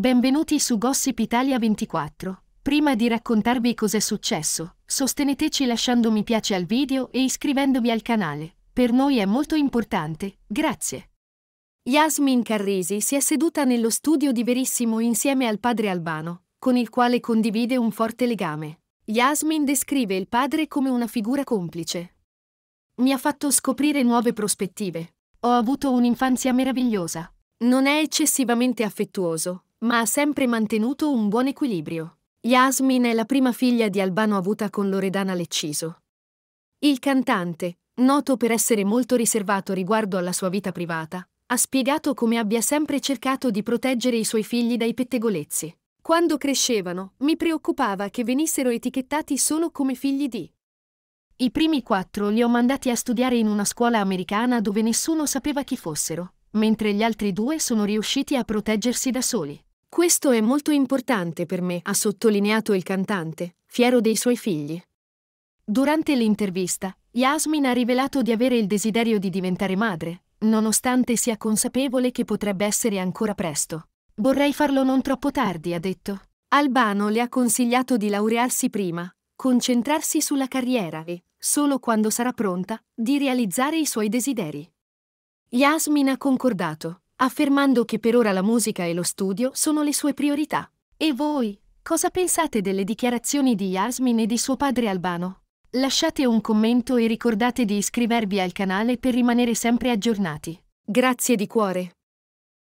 Benvenuti su Gossip Italia 24. Prima di raccontarvi cos'è successo, sosteneteci lasciando mi piace al video e iscrivendovi al canale. Per noi è molto importante, grazie. Yasmin Carrisi si è seduta nello studio di Verissimo insieme al padre Albano, con il quale condivide un forte legame. Yasmin descrive il padre come una figura complice. Mi ha fatto scoprire nuove prospettive. Ho avuto un'infanzia meravigliosa, non è eccessivamente affettuoso, ma ha sempre mantenuto un buon equilibrio. Yasmin è la prima figlia di Albano avuta con Loredana Lecciso. Il cantante, noto per essere molto riservato riguardo alla sua vita privata, ha spiegato come abbia sempre cercato di proteggere i suoi figli dai pettegolezzi. Quando crescevano, mi preoccupava che venissero etichettati solo come figli di. I primi quattro li ho mandati a studiare in una scuola americana dove nessuno sapeva chi fossero mentre gli altri due sono riusciti a proteggersi da soli. Questo è molto importante per me, ha sottolineato il cantante, fiero dei suoi figli. Durante l'intervista, Yasmin ha rivelato di avere il desiderio di diventare madre, nonostante sia consapevole che potrebbe essere ancora presto. Vorrei farlo non troppo tardi, ha detto. Albano le ha consigliato di laurearsi prima, concentrarsi sulla carriera e, solo quando sarà pronta, di realizzare i suoi desideri. Yasmin ha concordato, affermando che per ora la musica e lo studio sono le sue priorità. E voi, cosa pensate delle dichiarazioni di Yasmin e di suo padre albano? Lasciate un commento e ricordate di iscrivervi al canale per rimanere sempre aggiornati. Grazie di cuore.